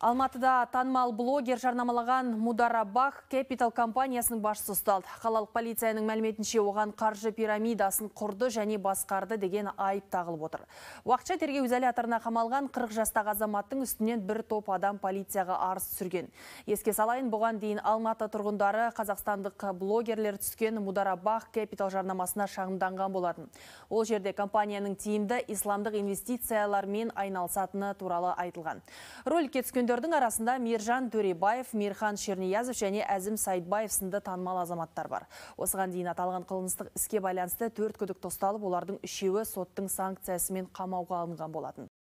Алматыда танымал блогер жарнамалаған Мударабах Capital компаниясының басшысы ұсталды. Қалалық полицияның мәліметінше оған қаржы пирамидасын құрды және басқарды деген айып тағылып отыр. Уақытша тергеу изоляторына қамалған 40 жастағы азаматтың үстінен бір топ адам полицияға арыз түсірген. Еске салайын бұған дейін Алматы тұрғындары қазақстандық блогерлер түскен Мударабах Capital жарнамасына шағымданған болатын. Ол жерде компанияның тиімді исламдық инвестициялармен айналысатыны туралы айтылған. Роликке түскен 4-дің арасында Мержан Төребаев, Мирхан Шерниязов және Әзім Сайтбаев сынды танымал азаматтар бар. Осыған дейін аталған қылмыстық іске байланысты төрт күдік тосталып, олардың үшеуі соттың санкциясымен қамауға алынған болатын.